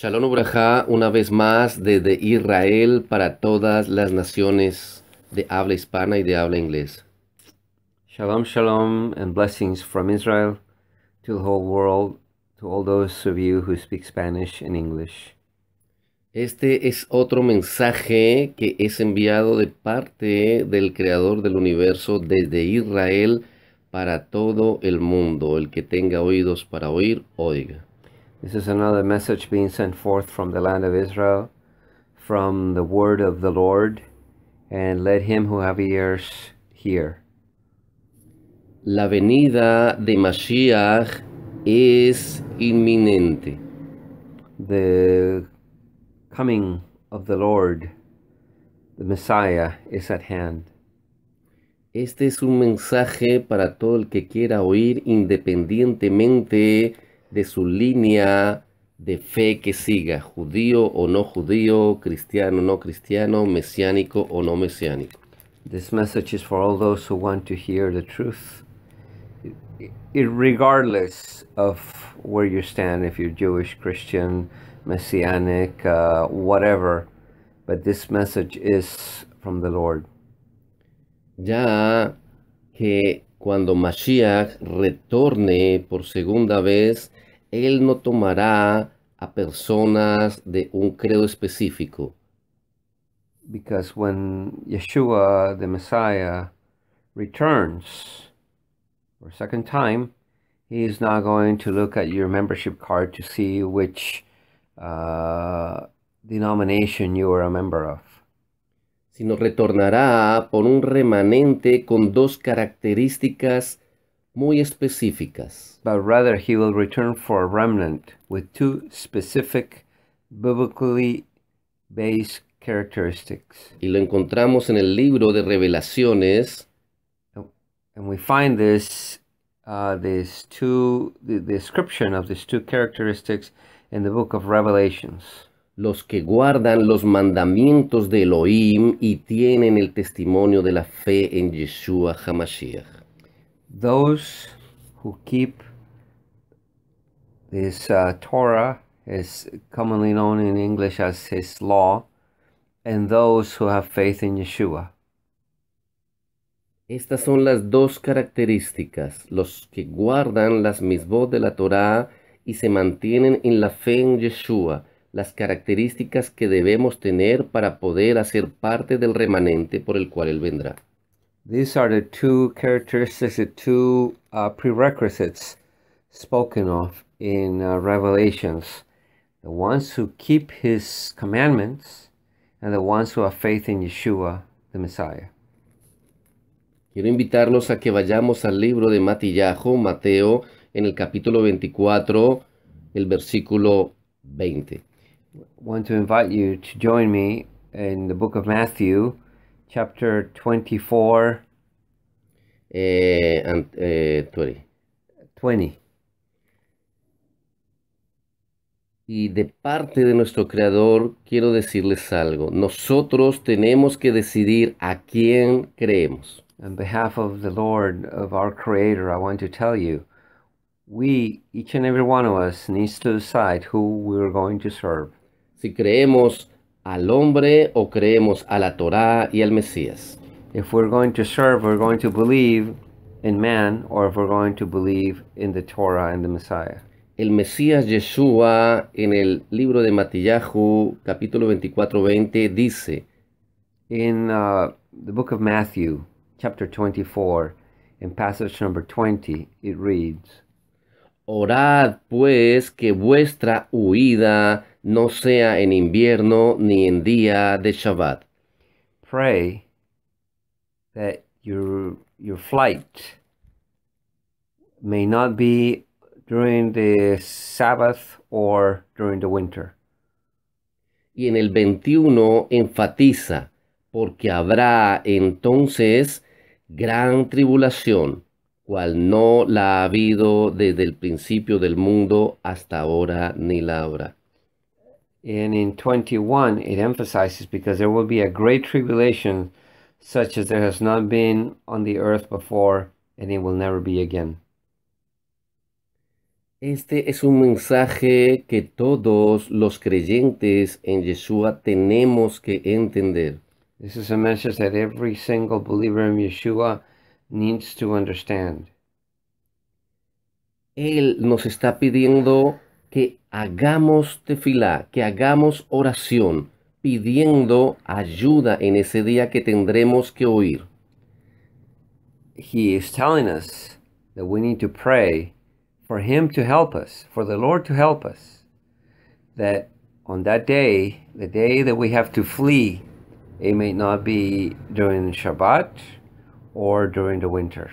Shalom una vez más desde Israel para todas las naciones de habla hispana y de habla inglés. Shalom, shalom, and blessings from Israel to the whole world, to all those of you who speak Spanish and English. Este es otro mensaje que es enviado de parte del Creador del Universo desde Israel para todo el mundo. El que tenga oídos para oír, oiga. This is another message being sent forth from the land of Israel, from the word of the Lord, and let him who have ears hear. La venida de Mashiach es inminente. The coming of the Lord, the Messiah, is at hand. Este es un mensaje para todo el que quiera oír independientemente de su línea de fe que siga, judío o no judío, cristiano o no cristiano, mesiánico o no mesiánico. This message is for all those who want to hear the truth, regardless of where you stand, if you're Jewish, Christian, messianic, uh, whatever. But this message is from the Lord. Ya que cuando Mashiach retorne por segunda vez, Él no tomará a personas de un credo específico. Because when Yeshua, the Messiah, returns for a second time, he is not going to look at your membership card to see which uh, denomination you are a member of. Sino retornará por un remanente con dos características muy específicas. But rather he will return for a remnant with two specific biblically based characteristics. Y lo encontramos en el libro de Revelaciones. And we find this uh, these two the description of these two characteristics in the book of Revelations. los que guardan los mandamientos de Elohim y tienen el testimonio de la fe en Yeshua Hamashiach those who keep this uh, Torah is commonly known in English as his law and those who have faith in Yeshua. Estas son las dos características, los que guardan las misbod de la Torah y se mantienen en la fe en Yeshua, las características que debemos tener para poder hacer parte del remanente por el cual Él vendrá. These are the two characteristics, the two uh, prerequisites spoken of in uh, Revelations. The ones who keep his commandments and the ones who have faith in Yeshua, the Messiah. Quiero invitarlos a que vayamos al libro de Matillajo, Mateo, en el capítulo 24, el versículo 20. I want to invite you to join me in the book of Matthew, chapter 24 uh, and uh, 20. 20. Y de parte de nuestro Creador quiero decirles algo. Nosotros tenemos que decidir a quién creemos. On behalf of the Lord, of our Creator, I want to tell you, we, each and every one of us, needs to decide who we're going to serve. Si creemos al hombre o creemos a la Torá y al Mesías? If we're going to serve, we're going to believe in man or if we're going to believe in the Torah and the Messiah. El Mesías Yeshua en el libro de Matillahu capítulo veinticuatro veinte dice In uh, the book of Matthew chapter 24 in passage number 20 it reads Orad pues que vuestra huida no sea en invierno ni en día de Shabbat. Pray that your, your flight may not be during the Sabbath or during the winter. Y en el 21 enfatiza, porque habrá entonces gran tribulación, cual no la ha habido desde el principio del mundo hasta ahora ni la habrá. And in 21, it emphasizes because there will be a great tribulation such as there has not been on the earth before and it will never be again. Este es un mensaje que todos los creyentes en Yeshua tenemos que entender. This is a message that every single believer in Yeshua needs to understand. Él nos está pidiendo que hagamos tefilá, que hagamos oración, pidiendo ayuda en ese día que tendremos que oír. He is telling us that we need to pray for Him to help us, for the Lord to help us. That on that day, the day that we have to flee, it may not be during Shabbat or during the winter.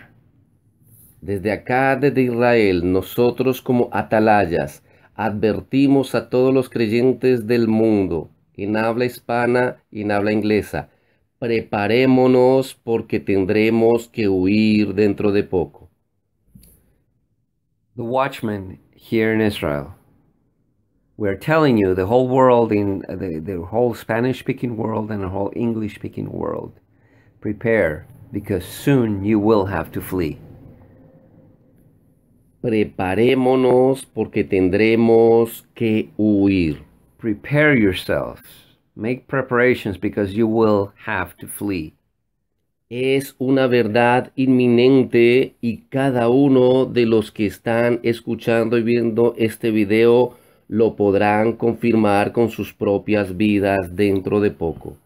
Desde acá, desde Israel, nosotros como atalayas, advertimos a todos los creyentes del mundo, en habla hispana y en habla inglesa, preparémonos porque tendremos que huir dentro de poco. The watchmen here in Israel. We're telling you, the whole world, in the, the whole Spanish speaking world and the whole English speaking world, prepare because soon you will have to flee. Preparémonos porque tendremos que huir. Prepare yourselves. Make preparations because you will have to flee. Es una verdad inminente y cada uno de los que están escuchando y viendo este video lo podrán confirmar con sus propias vidas dentro de poco.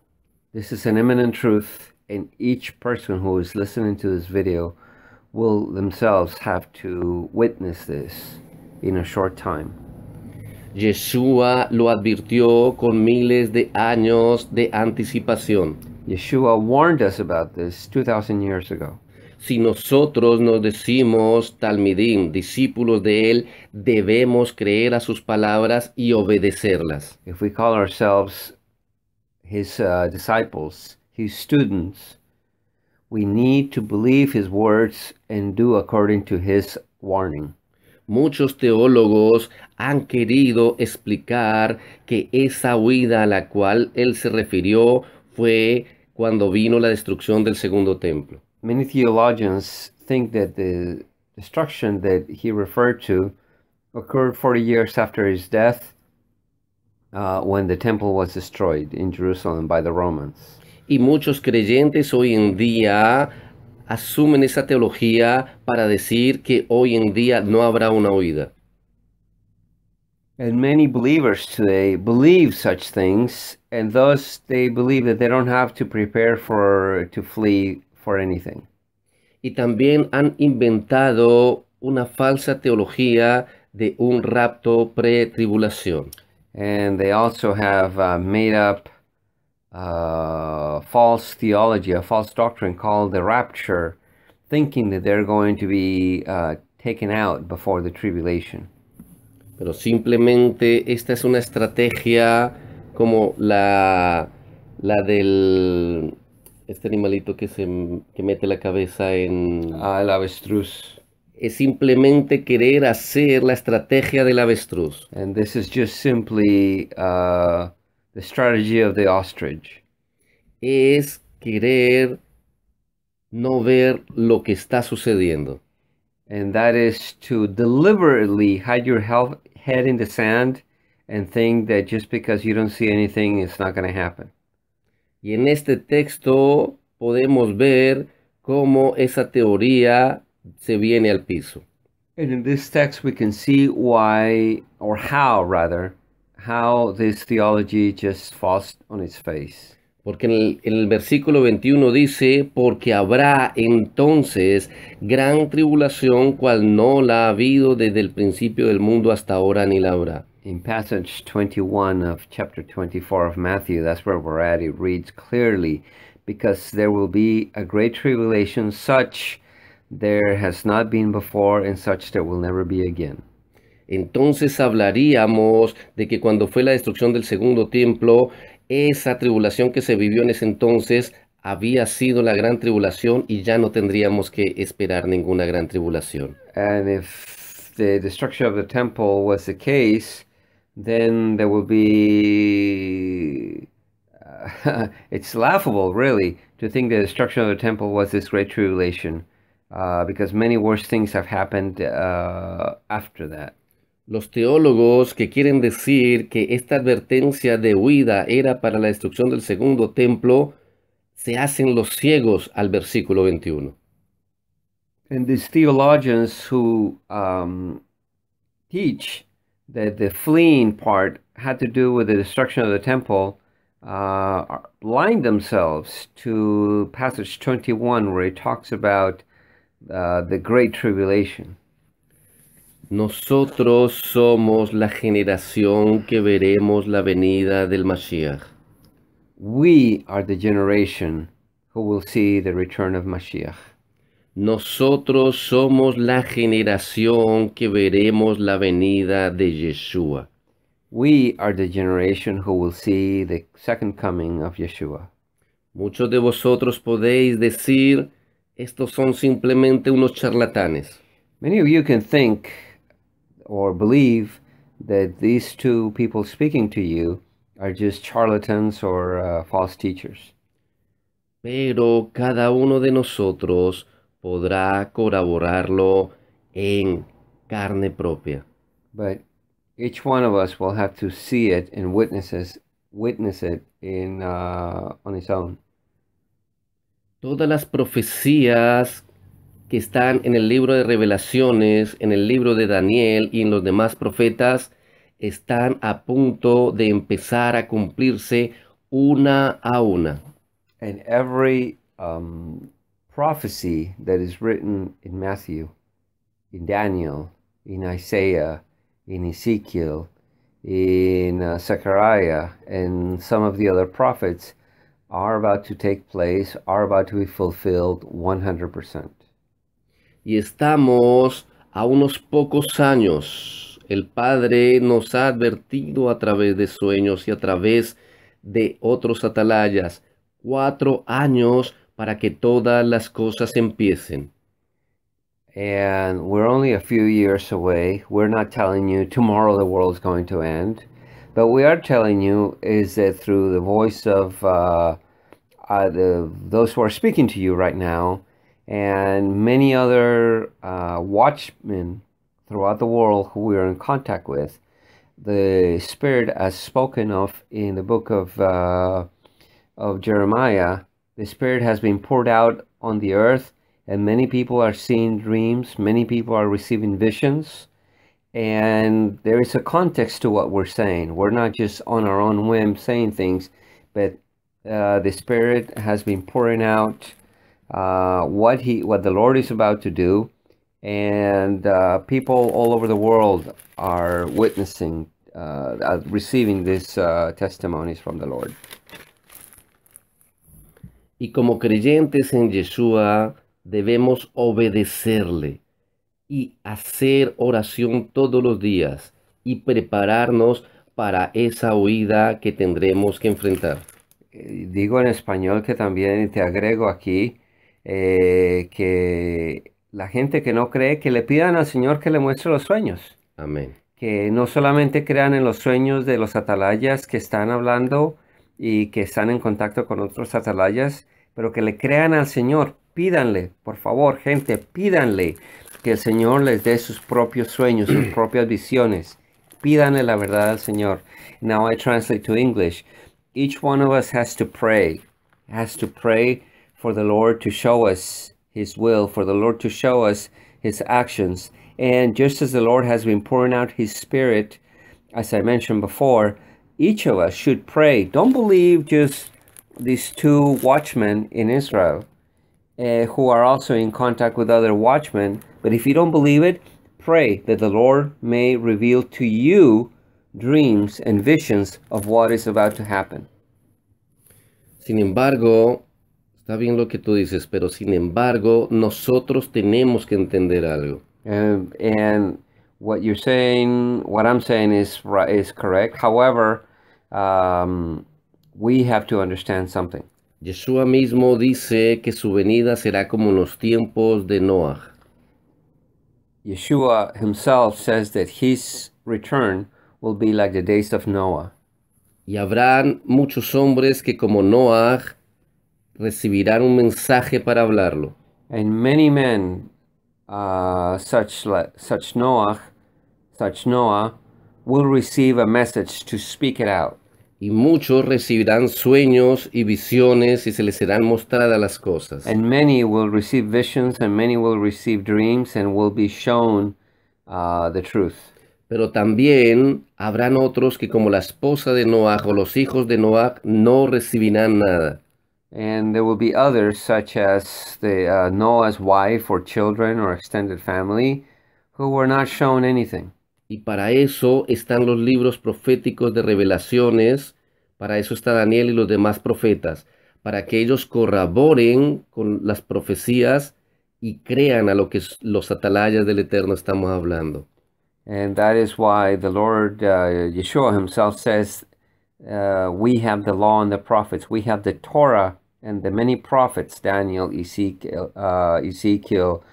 This is an imminent truth and each person who is listening to this video will themselves have to witness this in a short time. Yeshua lo advirtió con miles de años de anticipación. Yeshua warned us about this 2000 years ago. Si nosotros nos decimos Talmidim, discípulos de él, debemos creer a sus palabras y obedecerlas. If we call ourselves his uh, disciples, his students, we need to believe his words and do according to his warning. Muchos teólogos han querido explicar que esa huida a la cual él se refirió fue cuando vino la destrucción del segundo templo. Many theologians think that the destruction that he referred to occurred 40 years after his death uh, when the temple was destroyed in Jerusalem by the Romans. Y muchos creyentes hoy en día asumen esa teología para decir que hoy en día no habrá una huida. And many believers today believe such things, and thus they believe that they don't have to prepare for to flee for anything. Y también han inventado una falsa teología de un rapto pre-tribulación. And they also have uh, made up Uh, false theology, a false doctrine called the rapture, thinking that they're going to be uh, taken out before the tribulation. Pero simplemente esta es una estrategia como la, la del este animalito que se que mete la cabeza en ah, el avestruz. Es simplemente querer hacer la estrategia del avestruz. And this is just simply uh, the strategy of the ostrich es querer no ver lo que está sucediendo. And that is to deliberately hide your head in the sand and think that just because you don't see anything, it's not going to happen. Y en este texto podemos ver cómo esa teoría se viene al piso. And in this text, we can see why, or how rather, how this theology just falls on its face. Porque en el, en el, versículo 21 dice, porque habrá entonces gran tribulación cual no la ha habido desde el principio del mundo hasta ahora ni la habrá. In passage 21 of chapter 24 of Matthew, that's where we're at, it reads clearly, because there will be a great tribulation such there has not been before and such there will never be again. entonces hablaríamos de que cuando fue la destrucción del segundo templo, esa tribulación que se vivió en ese entonces había sido la gran tribulación y ya no tendríamos que esperar ninguna gran tribulación. And if the destruction of the temple was the case, then there will be uh, it's laughable really to think the destruction of the temple was this great tribulation uh, because many worse things have happened uh, after that. Los teólogos que quieren decir que esta advertencia de huida era para la destrucción del segundo templo, se hacen los ciegos al versículo 21. And these theologians who um, teach that the fleeing part had to do with the destruction of the temple uh, blind themselves to passage 21 where it talks about uh, the great tribulation. Nosotros somos la generación que veremos la venida del Mashiach. We are the generation who will see the return of Mashiach. Nosotros somos la generación que veremos la venida de Yeshua. We are the generation who will see the second coming of Yeshua. Muchos de vosotros podéis decir, estos son simplemente unos charlatanes. Many of you can think or believe that these two people speaking to you are just charlatans or uh, false teachers. Pero cada uno de nosotros podrá corroborarlo en carne propia. But each one of us will have to see it and witnesses witness it in uh, on his own. Todas las profecías que están en el libro de revelaciones, en el libro de Daniel y en los demás profetas, están a punto de empezar a cumplirse una a una. And every um, prophecy that is written in Matthew, in Daniel, in Isaiah, in Ezekiel, in uh, Zechariah, and some of the other prophets are about to take place, are about to be fulfilled 100%. y estamos a unos pocos años. El Padre nos ha advertido a través de sueños y a través de otros atalayas, cuatro años para que todas las cosas empiecen. And we're only a few years away. We're not telling you tomorrow the world's going to end. But we are telling you is that through the voice of uh, uh, the, those who are speaking to you right now, and many other uh, watchmen throughout the world who we are in contact with. The Spirit, as spoken of in the book of, uh, of Jeremiah, the Spirit has been poured out on the earth, and many people are seeing dreams, many people are receiving visions. And there is a context to what we're saying. We're not just on our own whim saying things, but uh, the Spirit has been pouring out uh, what he what the Lord is about to do, and uh, people all over the world are witnessing, uh, receiving these uh, testimonies from the Lord. Y como creyentes en Yeshua debemos obedecerle y hacer oración todos los días y prepararnos para esa huida que tendremos que enfrentar. Eh, digo en español que también te agrego aquí eh, que la gente que no cree, que le pidan al Señor que le muestre los sueños. Amén. Que no solamente crean en los sueños de los atalayas que están hablando y que están en contacto con otros atalayas, pero que le crean al Señor. Pídanle, por favor, gente, pídanle que el Señor les dé sus propios sueños, sus propias visiones. Pídanle la verdad al Señor. Now I translate to English. Each one of us has to pray, has to pray for the Lord to show us His will, for the Lord to show us His actions. And just as the Lord has been pouring out His Spirit, as I mentioned before, each of us should pray. Don't believe just these two watchmen in Israel uh, who are also in contact with other watchmen. But if you don't believe it, pray that the Lord may reveal to you dreams and visions of what is about to happen. Sin embargo, Está bien lo que tú dices, pero sin embargo, nosotros tenemos que entender algo. y and what you're saying, what I'm saying is is correct. However, um, we have to understand something. Yeshua mismo dice que su venida será como los tiempos de Noah. Yeshua himself says that his return will be like the days of Noah. Y habrán muchos hombres que como Noah recibirán un mensaje para hablarlo. many Y muchos recibirán sueños y visiones y se les serán mostradas las cosas. Pero también habrán otros que como la esposa de Noah o los hijos de Noah no recibirán nada will others, children family, anything. Y para eso están los libros proféticos de revelaciones, para eso está Daniel y los demás profetas, para que ellos corroboren con las profecías y crean a lo que los atalayas del Eterno estamos hablando. And that is why the Lord uh, Yeshua himself says Uh, we have the law and the prophets. We have the Torah and the many prophets, Daniel, Ezekiel, uh, Ezekiel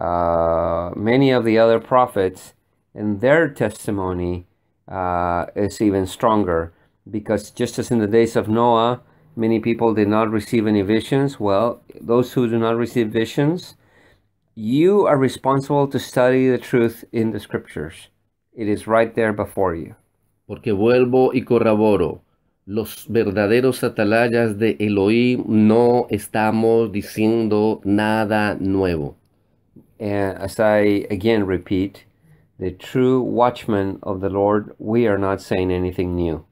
uh, many of the other prophets, and their testimony uh, is even stronger because just as in the days of Noah, many people did not receive any visions. Well, those who do not receive visions, you are responsible to study the truth in the scriptures. It is right there before you. porque vuelvo y corroboro, los verdaderos atalayas de Elohim no estamos diciendo nada nuevo. And as I again repeat, the true watchmen of the Lord, we are not saying anything new.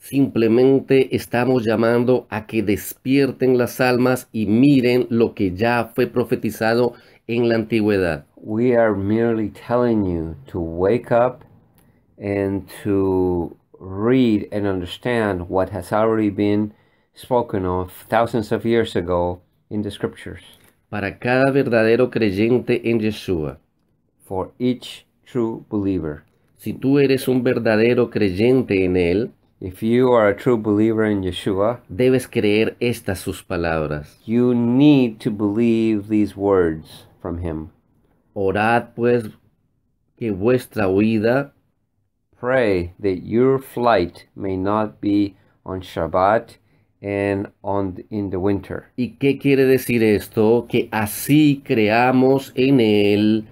Simplemente estamos llamando a que despierten las almas y miren lo que ya fue profetizado en la antigüedad. We are merely telling you to wake up and to read and understand what has already been spoken of thousands of years ago in the scriptures. Para cada verdadero creyente en Yeshua. For each true believer. Si tú eres un verdadero creyente en él, If you are a true believer in Yeshua, debes creer estas sus palabras. You need to believe these words from him. Orad pues que vuestra huida Pray that your flight may not be on Shabbat and on in the winter. ¿Y qué quiere decir esto? Que así creamos en él,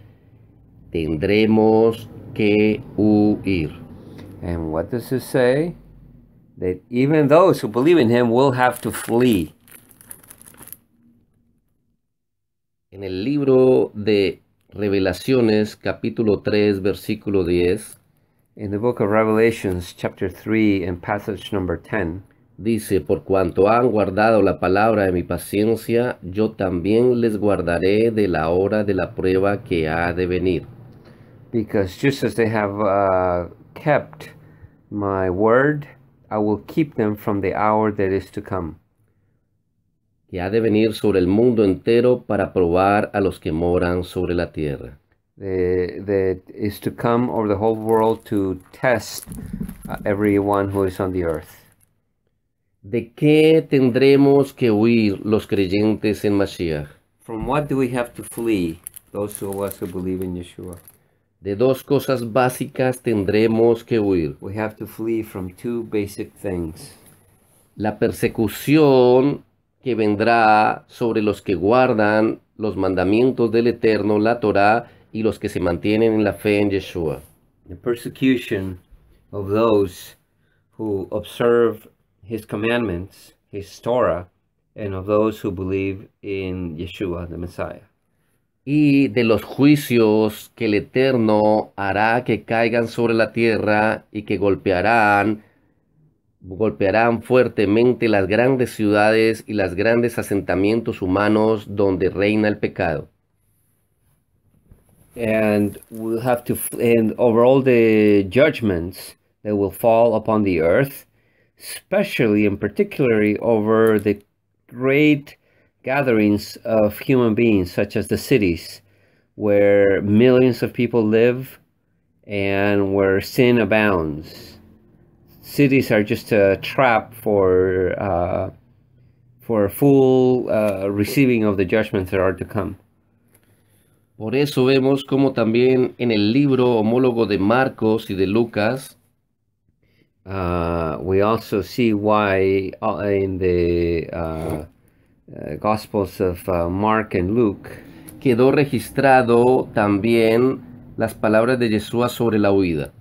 tendremos que huir. And what does it say? That even those who believe in him will have to flee. En el libro de Revelaciones, capítulo 3, versículo 10, in the book of Revelations, chapter 3 and passage number 10, dice, por cuanto han guardado la palabra de mi paciencia, yo también les guardaré de la hora de la prueba que ha de venir. Because just as they have uh, kept my word, I will keep them from the hour that is to come. Que ha de venir sobre el mundo entero para probar a los que moran sobre la tierra that is to come over the whole world to test uh, everyone who is on the earth. ¿De qué tendremos que huir los creyentes en Mashiach? From what do we have to flee, those who believe in Yeshua? De dos cosas básicas tendremos que huir. We have to flee from two basic things. La persecución que vendrá sobre los que guardan los mandamientos del Eterno, la Torah. y los que se mantienen en la fe en Yeshua. The persecution of those who observe his commandments, his Torah, and of those who believe in Yeshua, the Messiah. Y de los juicios que el Eterno hará que caigan sobre la tierra y que golpearán golpearán fuertemente las grandes ciudades y los grandes asentamientos humanos donde reina el pecado. and we'll have to and over all the judgments that will fall upon the earth especially and particularly over the great gatherings of human beings such as the cities where millions of people live and where sin abounds cities are just a trap for uh, for a full uh, receiving of the judgments that are to come Por eso vemos como también en el libro homólogo de Marcos y de Lucas, uh, we also see why uh, in the uh, uh, Gospels of uh, Mark and Luke, quedó registrado también las palabras de Jesús sobre la huida.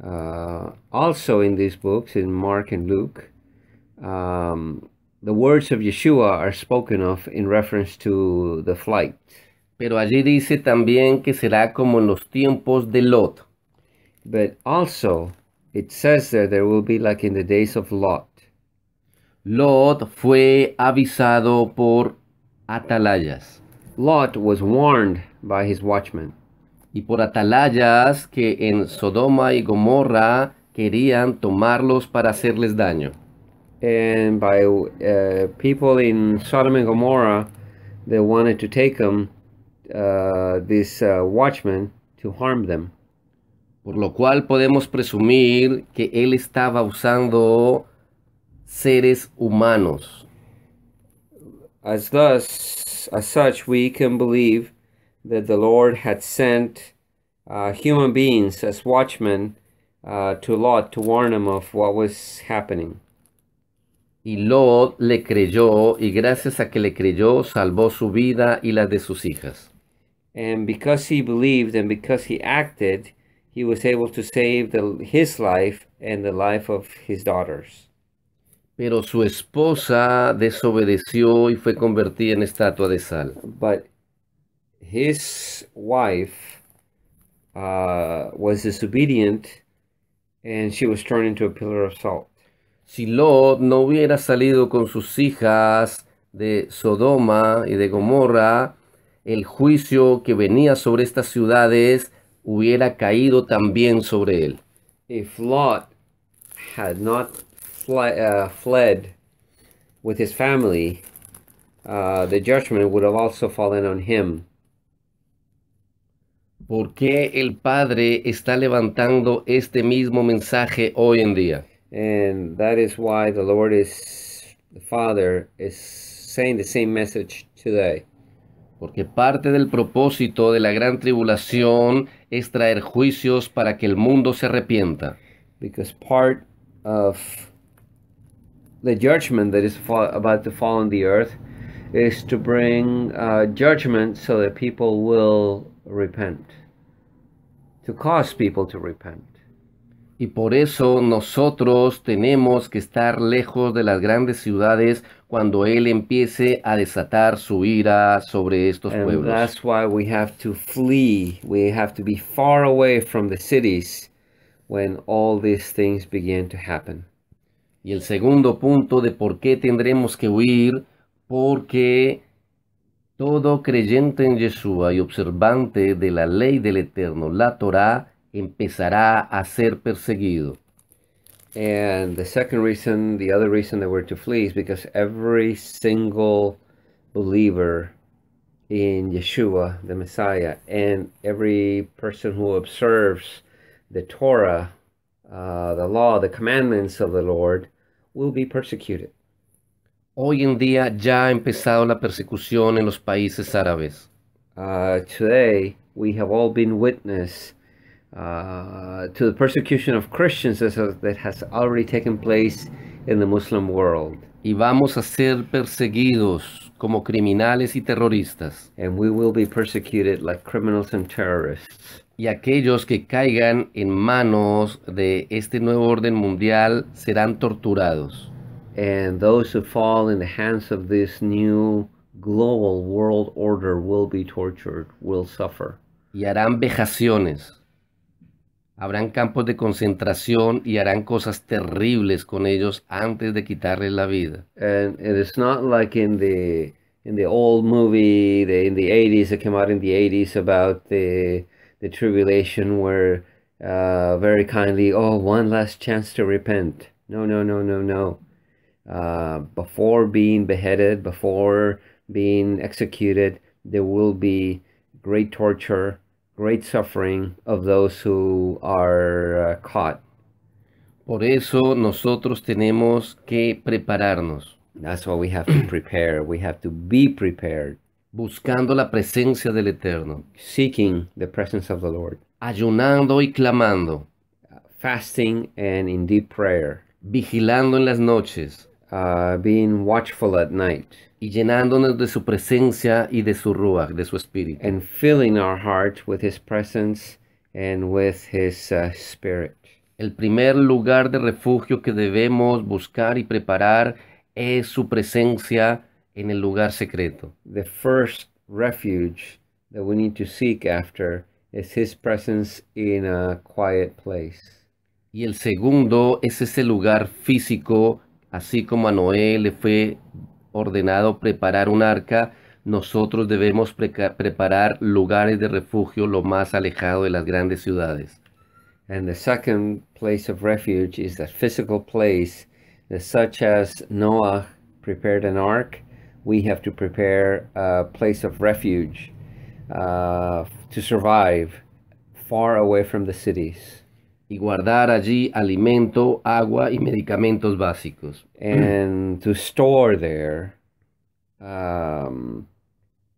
Uh, also in these books, in Mark and Luke, um, the words of Yeshua are spoken of in reference to the flight. Pero allí dice también que será como en los tiempos de Lot. But also, it says there, there will be like in the days of Lot. Lot fue avisado por atalayas. Lot was warned by his watchmen. Y por atalayas que en Sodoma y Gomorra querían tomarlos para hacerles daño. And by uh, people in Sodom and Gomorrah, they wanted to take them Uh, this uh, watchman to harm them. Por lo cual podemos presumir que él estaba usando seres humanos. As thus, as such, we can believe that the Lord had sent uh, human beings as watchmen uh, to Lot to warn him of what was happening. Y Lot le creyó y gracias a que le creyó salvó su vida y la de sus hijas. And because he believed and because he acted, he was able to save the, his life and the life of his daughters. Pero su esposa desobedeció y fue convertida en estatua de sal. But his wife uh, was disobedient and she was turned into a pillar of salt. Si Lot no hubiera salido con sus hijas de Sodoma y de Gomorra, el juicio que venía sobre estas ciudades hubiera caído también sobre él. If Lot had not uh, fled with his family, uh, the judgment would have also fallen on him. ¿Por qué el Padre está levantando este mismo mensaje hoy en día? And that is why the Lord is, the Father is saying the same message today porque parte del propósito de la gran tribulación es traer juicios para que el mundo se arrepienta. Because part of the judgment that is about to fall on the earth is to bring uh, judgment so that people will repent, to cause people to repent. Y por eso nosotros tenemos que estar lejos de las grandes ciudades cuando él empiece a desatar su ira sobre estos pueblos. That's why we have to flee. We have to be far away from the cities when all these things begin to happen. Y el segundo punto de por qué tendremos que huir, porque todo creyente en jesús y observante de la ley del Eterno, la Torá, empezará a ser perseguido. And the second reason, the other reason that we're to flee is because every single believer in Yeshua, the Messiah, and every person who observes the Torah, uh, the law, the commandments of the Lord, will be persecuted. Hoy en día ya ha empezado la persecución en los países árabes. Uh, today, we have all been witness uh, to the persecution of Christians that has already taken place in the Muslim world. Y vamos a ser perseguidos como criminales y terroristas. And we will be persecuted like criminals and terrorists. Y aquellos que caigan en manos de este nuevo orden mundial serán torturados. And those who fall in the hands of this new global world order will be tortured, will suffer. Y harán vejaciones. Habrán campos de concentración y harán cosas terribles con ellos antes de quitarles la vida. And, it's not like in the in the old movie the, in the 80s that came out in the 80s about the the tribulation where uh, very kindly, oh, one last chance to repent. No, no, no, no, no. Uh, before being beheaded, before being executed, there will be great torture great suffering of those who are uh, caught. Por eso nosotros tenemos que prepararnos. That's why we have to prepare. We have to be prepared. Buscando la presencia del Eterno. Seeking the presence of the Lord. Ayunando y clamando. Fasting and in deep prayer. Vigilando en las noches. Uh, being watchful at night. Y llenándonos de su presencia y de su ruach, de su espíritu. And filling our heart with his presence and with his uh, spirit. El primer lugar de refugio que debemos buscar y preparar es su presencia en el lugar secreto. The first refuge that we need to seek after is his presence in a quiet place. Y el segundo es ese lugar físico Así como a Noé le fue ordenado preparar un arca, nosotros debemos preparar lugares de refugio lo más alejado de las grandes ciudades. And the second place of refuge is that physical place uh, such as Noah prepared an ark, we have to prepare a place of refuge uh, to survive far away from the cities y guardar allí alimento, agua y medicamentos básicos. Mm. And to store there um,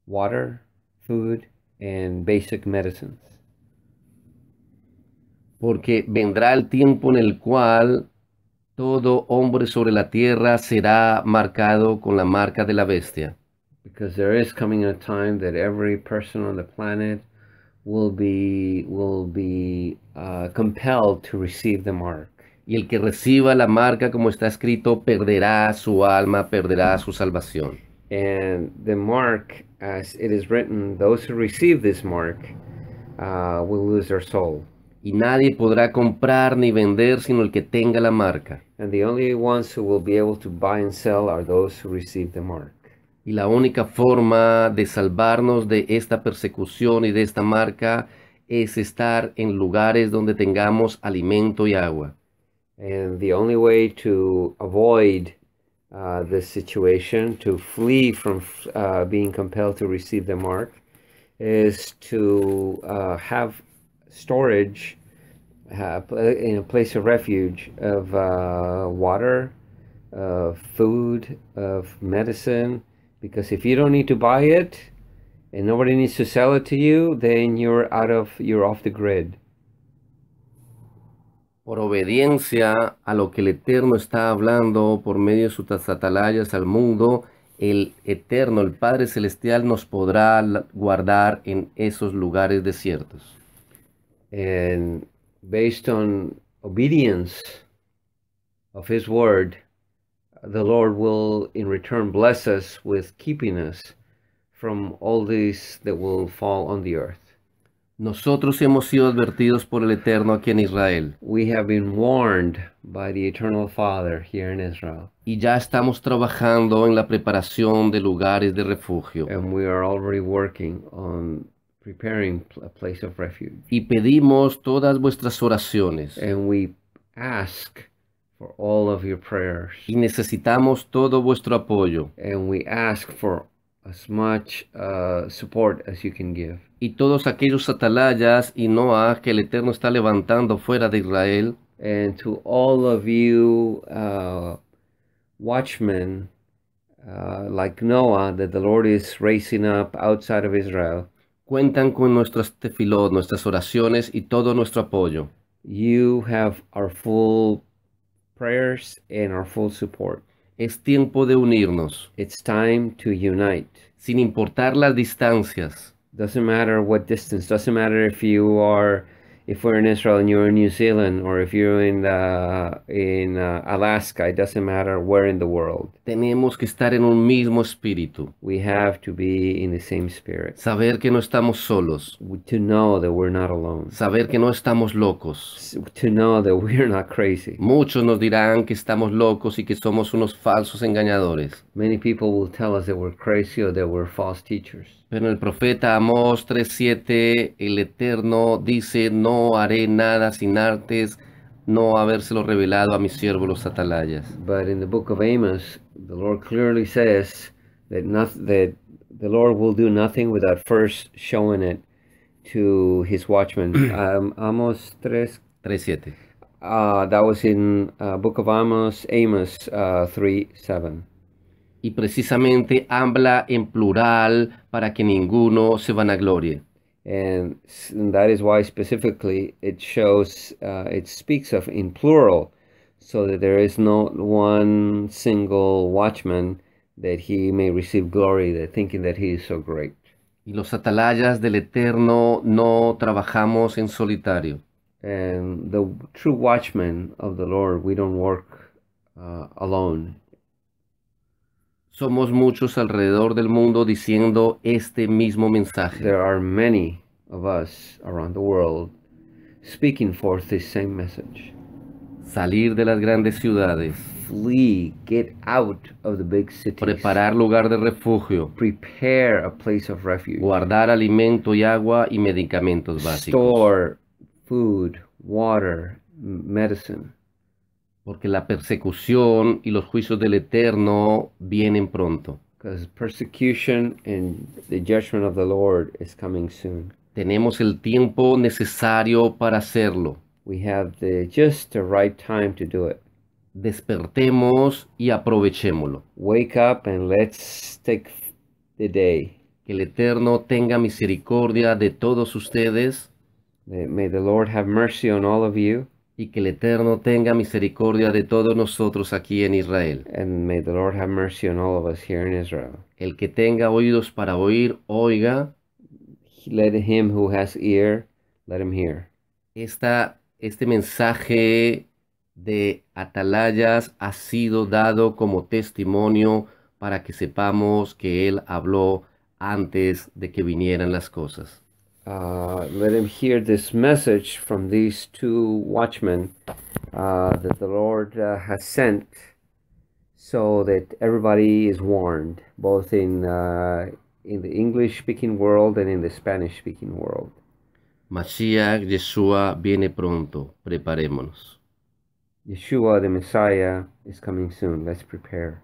water, food and basic medicines. Porque vendrá el tiempo en el cual todo hombre sobre la tierra será marcado con la marca de la bestia. Because there is coming a time that every person on the planet will be, will be uh, compelled to receive the mark. Y el que reciba la marca como está escrito perderá su alma, perderá su salvación. And the mark, as it is written, those who receive this mark uh, will lose their soul. Y nadie podrá comprar ni vender sino el que tenga la marca. And the only ones who will be able to buy and sell are those who receive the mark. Y la única forma de salvarnos de esta persecución y de esta marca es estar en lugares donde tengamos alimento y agua. And the only way to avoid uh, this situation, to flee from uh, being compelled to receive the mark, is to uh, have storage uh, in a place of refuge of uh, water, of food, of medicine, because if you don't need to buy it and nobody needs to sell it to you, then you're out of you're off the grid. Por obediencia a lo que el Eterno está hablando por medio de sus atalayas al mundo, el Eterno, el Padre Celestial, nos podrá guardar en esos lugares desiertos. And based on obedience of His word, the Lord will in return bless us with keeping us from all these that will fall on the earth. Nosotros hemos sido advertidos por el Eterno aquí en Israel. We have been warned by the Eternal Father here in Israel. Y ya estamos trabajando en la preparación de lugares de refugio. And we are already working on preparing a place of refuge. Y pedimos todas vuestras oraciones. And we ask for all of your prayers. Y necesitamos todo vuestro apoyo. And we ask for as much uh, support as you can give. Y todos aquellos atalayas y Noah que el Eterno está levantando fuera de Israel. And to all of you uh, watchmen uh, like Noah that the Lord is raising up outside of Israel. Cuentan con nuestros tefilot, nuestras oraciones y todo nuestro apoyo. You have our full prayers and our full support. Es tiempo de unirnos. It's time to unite. Sin importar las distancias. Doesn't matter what distance, doesn't matter if you are if we're in Israel and you're in New Zealand or if you're in, uh, in uh, Alaska, it doesn't matter where in the world. Tenemos que estar en un mismo espíritu. We have to be in the same spirit. Saber que no estamos solos. To know that we're not alone. Saber que no estamos locos. To know that we're not crazy. Muchos nos dirán que estamos locos y que somos unos falsos engañadores. Many people will tell us that we're crazy or that we're false teachers. Pero el profeta Amós 3:7, el Eterno dice, no haré nada sin artes, no habérselo revelado a mis siervos los atalayas. But in the book of Amos, the Lord clearly says that, not, that the Lord will do nothing without first showing it to his watchmen. um, Amos 3:7. Uh, that was in uh, book of Amos, Amos uh, 3:7 y precisamente habla en plural para que ninguno se vanaglorie. And that is why specifically it shows, uh, it speaks of in plural, so that there is not one single watchman that he may receive glory, that thinking that he is so great. Y los atalayas del Eterno no trabajamos en solitario. And the true watchmen of the Lord, we don't work uh, alone. Somos muchos alrededor del mundo diciendo este mismo mensaje. There are many of us around the world speaking forth this same message. Salir de las grandes ciudades. Flee, get out of the big cities. Preparar lugar de refugio. Prepare a place of refuge. Guardar alimento y agua y medicamentos básicos. Store food, water, medicine porque la persecución y los juicios del Eterno vienen pronto. Because persecution and the judgment of the Lord is coming soon. Tenemos el tiempo necesario para hacerlo. We have the, right time to do it. Despertemos y aprovechémoslo. Wake up and let's take the day. Que el Eterno tenga misericordia de todos ustedes. May the Lord have mercy on all of you y que el Eterno tenga misericordia de todos nosotros aquí en Israel. El que tenga oídos para oír, oiga. Let him who has ear, let him hear. Esta, este mensaje de atalayas ha sido dado como testimonio para que sepamos que Él habló antes de que vinieran las cosas. uh, let him hear this message from these two watchmen uh, that the Lord uh, has sent so that everybody is warned, both in, uh, in the English speaking world and in the Spanish speaking world. Mashiach Yeshua viene pronto, preparémonos. Yeshua the Messiah is coming soon, let's prepare.